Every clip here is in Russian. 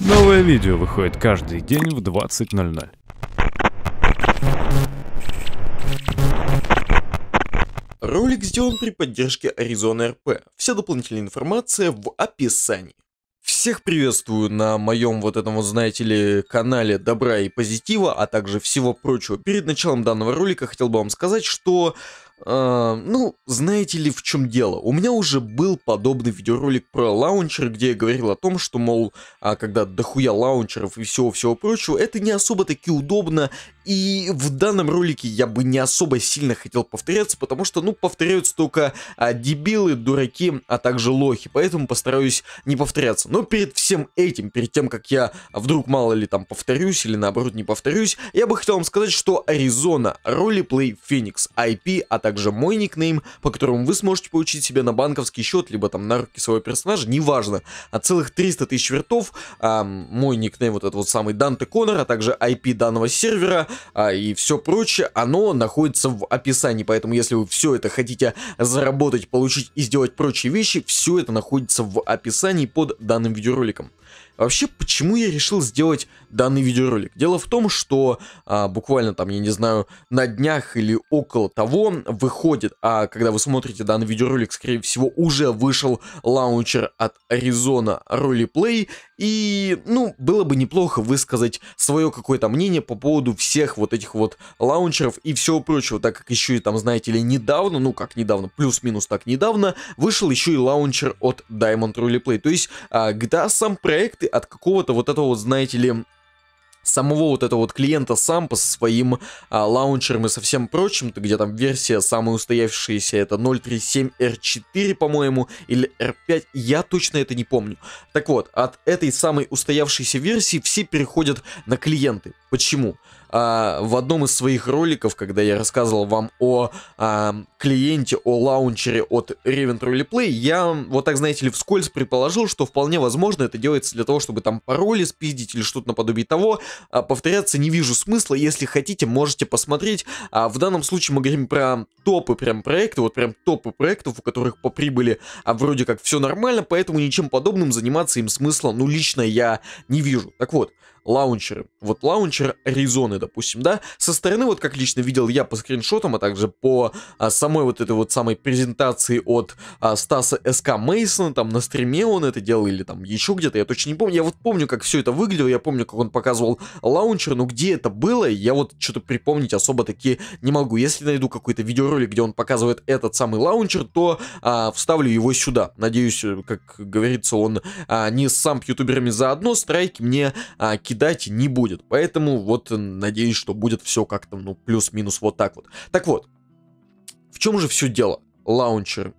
Новое видео выходит каждый день в 20.00. Ролик сделан при поддержке Arizona RP. Вся дополнительная информация в описании. Всех приветствую на моем вот этом вот, знаете ли, канале Добра и Позитива, а также всего прочего. Перед началом данного ролика хотел бы вам сказать, что а, ну, знаете ли в чем дело? У меня уже был подобный видеоролик про лаунчер, где я говорил о том, что, мол, а когда дохуя лаунчеров и всего-всего прочего, это не особо таки удобно, и в данном ролике я бы не особо сильно хотел повторяться, потому что, ну, повторяются только а, дебилы, дураки, а также лохи, поэтому постараюсь не повторяться. Но перед всем этим, перед тем, как я вдруг мало ли там повторюсь или наоборот не повторюсь, я бы хотел вам сказать, что Аризона, Roleplay Феникс, IP, а также также мой никнейм, по которому вы сможете получить себе на банковский счет, либо там на руки своего персонажа, неважно, а целых 300 тысяч вертов, а, мой никнейм вот этот вот самый Данте Коннор, а также IP данного сервера а, и все прочее, оно находится в описании, поэтому если вы все это хотите заработать, получить и сделать прочие вещи, все это находится в описании под данным видеороликом. А вообще, почему я решил сделать данный видеоролик? Дело в том, что а, буквально там, я не знаю, на днях или около того выходит, а когда вы смотрите данный видеоролик, скорее всего, уже вышел лаунчер от Arizona Roleplay, и, ну, было бы неплохо высказать свое какое-то мнение по поводу всех вот этих вот лаунчеров и всего прочего, так как еще и там, знаете ли, недавно, ну как недавно, плюс-минус так недавно, вышел еще и лаунчер от Diamond Roleplay, то есть а, GTA сам проект от какого-то вот этого, вот, знаете ли, самого вот этого вот клиента сам по своим а, лаунчером и со всем прочим, где там версия самая устоявшаяся, это 037R4, по-моему, или R5, я точно это не помню. Так вот, от этой самой устоявшейся версии все переходят на клиенты. Почему? а, в одном из своих роликов, когда я рассказывал вам о а, клиенте, о лаунчере от Reventry Play, я вот так, знаете ли, вскользь предположил, что вполне возможно это делается для того, чтобы там пароли спиздить или что-то наподобие того. А, повторяться не вижу смысла, если хотите, можете посмотреть. А, в данном случае мы говорим про топы прям проекты, вот прям топы проектов, у которых по прибыли а вроде как все нормально, поэтому ничем подобным заниматься им смысла, ну лично я не вижу. Так вот, лаунчеры. Вот лаунчер Аризоны, допустим, да, со стороны, вот как лично видел я по скриншотам, а также по а, самой вот этой вот самой презентации от а, Стаса СК Мейсона, там на стриме он это делал или там еще где-то, я точно не помню, я вот помню, как все это выглядело, я помню, как он показывал лаунчер, но где это было, я вот что-то припомнить особо таки не могу. Если найду какой-то видеоролик, где он показывает этот самый лаунчер, то а, вставлю его сюда. Надеюсь, э, как говорится, он а, не с сам ютуберами заодно, страйки мне а, кидать не будет. Поэтому вот э, надеюсь, что будет все как-то, ну, плюс-минус вот так вот. Так вот, в чем же все дело? Лаунчеры.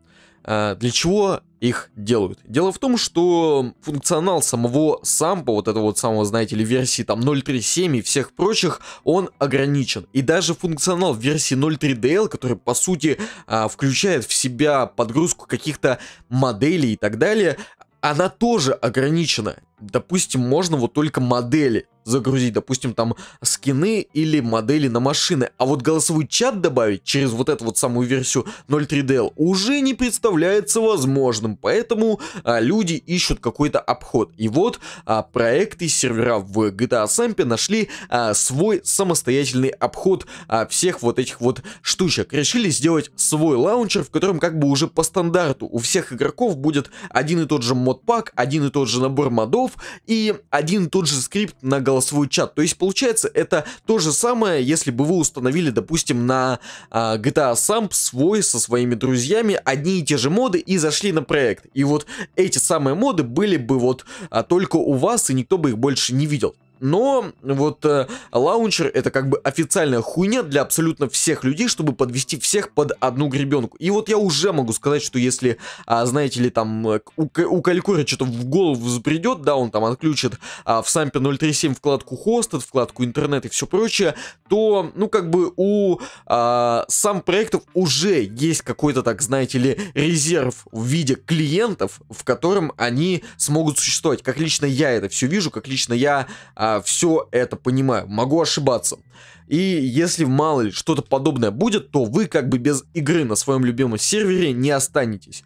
А, для чего их делают? Дело в том, что функционал самого сампа, вот этого вот самого, знаете ли, версии там 0.3.7 и всех прочих, он ограничен. И даже функционал версии 0.3DL, который по сути а, включает в себя подгрузку каких-то моделей и так далее, она тоже ограничена. Допустим, можно вот только модели загрузить, допустим, там скины или модели на машины. А вот голосовой чат добавить через вот эту вот самую версию 0.3DL уже не представляется возможным, поэтому а, люди ищут какой-то обход. И вот а, проекты сервера в GTA Sample нашли а, свой самостоятельный обход а, всех вот этих вот штучек. Решили сделать свой лаунчер, в котором как бы уже по стандарту у всех игроков будет один и тот же модпак, один и тот же набор модов и один и тот же скрипт на голосовой Э, свой чат. То есть, получается, это то же самое, если бы вы установили, допустим, на а, GTA Samp свой со своими друзьями одни и те же моды и зашли на проект. И вот эти самые моды были бы вот а, только у вас, и никто бы их больше не видел но вот э, лаунчер это как бы официальная хуйня для абсолютно всех людей, чтобы подвести всех под одну гребенку. И вот я уже могу сказать, что если, а, знаете ли, там э, у, у Калькура что-то в голову взбредет, да, он там отключит а, в сампе 037 вкладку хостед, вкладку интернет и все прочее, то, ну, как бы у а, сам проектов уже есть какой-то, так знаете ли, резерв в виде клиентов, в котором они смогут существовать. Как лично я это все вижу, как лично я а, все это понимаю, могу ошибаться. И если мало ли что-то подобное будет, то вы как бы без игры на своем любимом сервере не останетесь.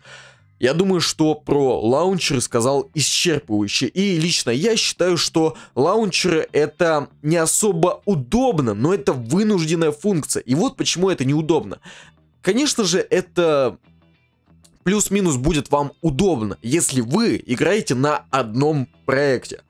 Я думаю, что про лаунчеры сказал исчерпывающе. И лично я считаю, что лаунчеры это не особо удобно, но это вынужденная функция. И вот почему это неудобно. Конечно же, это плюс-минус будет вам удобно, если вы играете на одном проекте.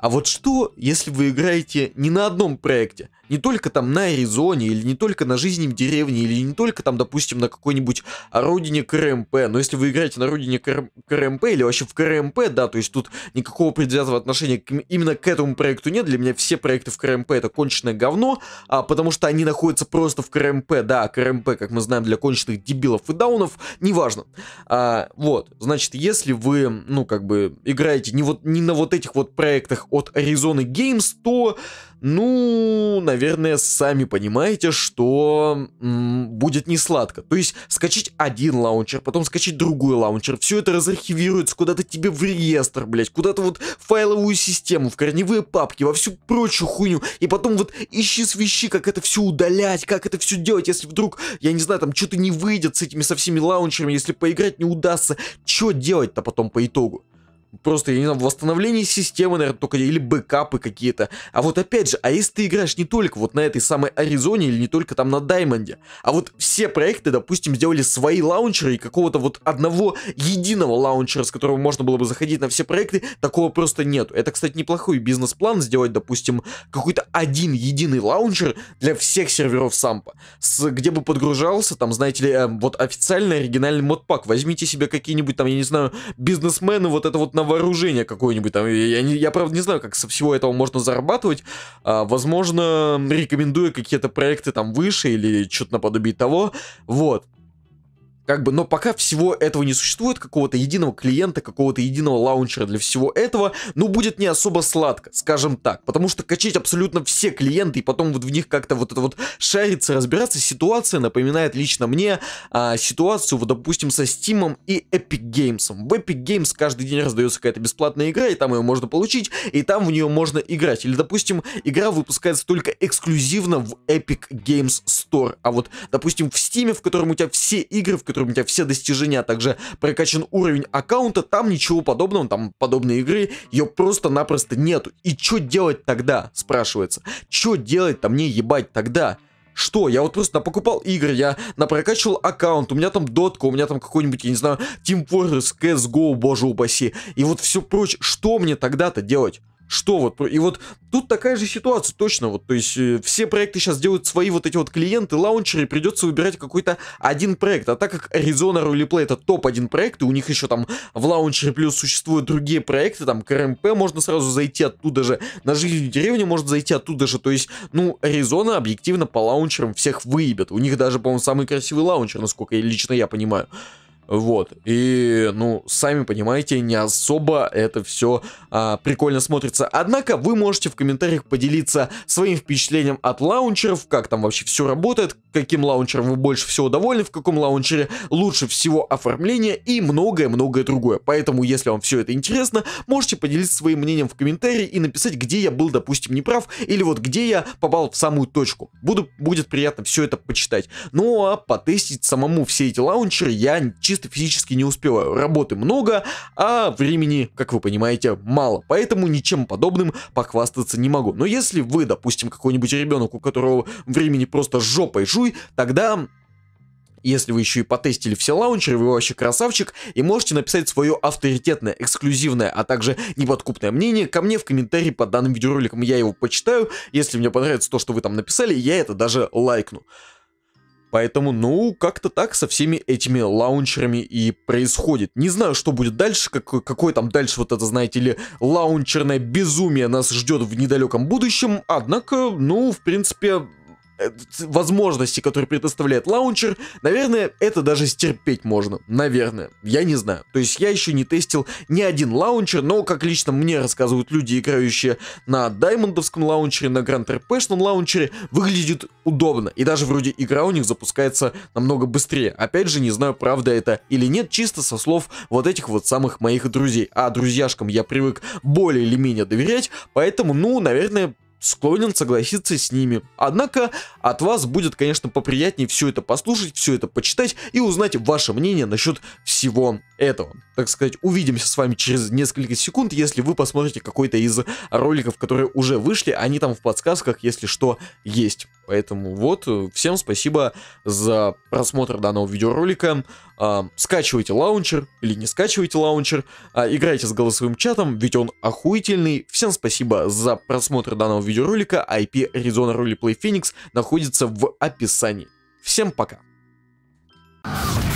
А вот что, если вы играете не на одном проекте, не только там на Аризоне, или не только на жизни в деревне, или не только там, допустим, на какой-нибудь родине КРМП, но если вы играете на родине КРМП или вообще в КРМП, да, то есть тут никакого предвзятого отношения к... именно к этому проекту нет, для меня все проекты в КРМП это конченное говно, а, потому что они находятся просто в КРМП, да, КРМП, как мы знаем, для конченных дебилов и даунов, неважно. А, вот, значит, если вы, ну, как бы, играете не, вот, не на вот этих вот проектах, от Arizona Games, то, ну, наверное, сами понимаете, что м- будет не сладко. То есть скачать один лаунчер, потом скачать другой лаунчер, все это разархивируется куда-то тебе в реестр, блять, куда-то вот в файловую систему, в корневые папки, во всю прочую хуйню, и потом вот ищи свищи, как это все удалять, как это все делать, если вдруг, я не знаю, там что-то не выйдет с этими со всеми лаунчерами, если поиграть не удастся, что делать-то потом по итогу? просто, я не знаю, восстановление системы, наверное, только, или бэкапы какие-то. А вот опять же, а если ты играешь не только вот на этой самой Аризоне или не только там на Даймонде, а вот все проекты, допустим, сделали свои лаунчеры и какого-то вот одного единого лаунчера, с которого можно было бы заходить на все проекты, такого просто нету. Это, кстати, неплохой бизнес-план сделать, допустим, какой-то один единый лаунчер для всех серверов Сампа, с, где бы подгружался, там, знаете ли, э, вот официальный оригинальный модпак. Возьмите себе какие-нибудь там, я не знаю, бизнесмены, вот это вот на вооружение какое-нибудь. Там, я, я, я, правда, не знаю, как со всего этого можно зарабатывать. А, возможно, рекомендую какие-то проекты там выше или что-то наподобие того. Вот. Как бы, но пока всего этого не существует, какого-то единого клиента, какого-то единого лаунчера для всего этого, ну, будет не особо сладко, скажем так. Потому что качать абсолютно все клиенты и потом вот в них как-то вот это вот шариться, разбираться, ситуация напоминает лично мне а, ситуацию, вот, допустим, со Steam и Epic Games. В Epic Games каждый день раздается какая-то бесплатная игра, и там ее можно получить, и там в нее можно играть. Или, допустим, игра выпускается только эксклюзивно в Epic Games Store. А вот, допустим, в Steam, в котором у тебя все игры, в которых компьютер, у меня все достижения, а также прокачан уровень аккаунта, там ничего подобного, там подобной игры, ее просто-напросто нету. И что делать тогда, спрашивается? Что делать-то мне ебать тогда? Что? Я вот просто покупал игры, я напрокачивал аккаунт, у меня там дотка, у меня там какой-нибудь, я не знаю, Team Fortress, CSGO, боже упаси, и вот все прочее. Что мне тогда-то делать? Что вот? И вот тут такая же ситуация, точно. Вот, то есть э, все проекты сейчас делают свои вот эти вот клиенты, лаунчеры, придется выбирать какой-то один проект. А так как Arizona Roleplay это топ-1 проект, и у них еще там в лаунчере плюс существуют другие проекты, там КРМП можно сразу зайти оттуда же, на жизнь в деревне можно зайти оттуда же. То есть, ну, Arizona объективно по лаунчерам всех выебет. У них даже, по-моему, самый красивый лаунчер, насколько я, лично я понимаю. Вот. И, ну, сами понимаете, не особо это все а, прикольно смотрится. Однако вы можете в комментариях поделиться своим впечатлением от лаунчеров, как там вообще все работает, каким лаунчером вы больше всего довольны, в каком лаунчере лучше всего оформление и многое-многое другое. Поэтому, если вам все это интересно, можете поделиться своим мнением в комментарии и написать, где я был, допустим, неправ, или вот где я попал в самую точку. Буду, будет приятно все это почитать. Ну а потестить самому все эти лаунчеры я чисто чисто физически не успеваю. Работы много, а времени, как вы понимаете, мало. Поэтому ничем подобным похвастаться не могу. Но если вы, допустим, какой-нибудь ребенок, у которого времени просто жопой жуй, тогда если вы еще и потестили все лаунчеры, вы вообще красавчик, и можете написать свое авторитетное, эксклюзивное, а также неподкупное мнение ко мне в комментарии под данным видеороликом, я его почитаю, если мне понравится то, что вы там написали, я это даже лайкну. Поэтому, ну, как-то так со всеми этими лаунчерами и происходит. Не знаю, что будет дальше, как какой там дальше вот это, знаете ли, лаунчерное безумие нас ждет в недалеком будущем. Однако, ну, в принципе, Э, возможности, которые предоставляет лаунчер, наверное, это даже стерпеть можно. Наверное. Я не знаю. То есть я еще не тестил ни один лаунчер, но, как лично мне рассказывают люди, играющие на даймондовском лаунчере, на Гранд РПшном лаунчере, выглядит удобно. И даже вроде игра у них запускается намного быстрее. Опять же, не знаю, правда это или нет, чисто со слов вот этих вот самых моих друзей. А друзьяшкам я привык более или менее доверять, поэтому, ну, наверное, склонен согласиться с ними. Однако от вас будет, конечно, поприятнее все это послушать, все это почитать и узнать ваше мнение насчет всего этого. Так сказать, увидимся с вами через несколько секунд, если вы посмотрите какой-то из роликов, которые уже вышли, они там в подсказках, если что, есть. Поэтому вот, э, всем спасибо за просмотр данного видеоролика. А, скачивайте лаунчер или не скачивайте лаунчер, а играйте с голосовым чатом, ведь он охуительный. Всем спасибо за просмотр данного видеоролика видеоролика, IP Arizona Roleplay Phoenix находится в описании. Всем пока! you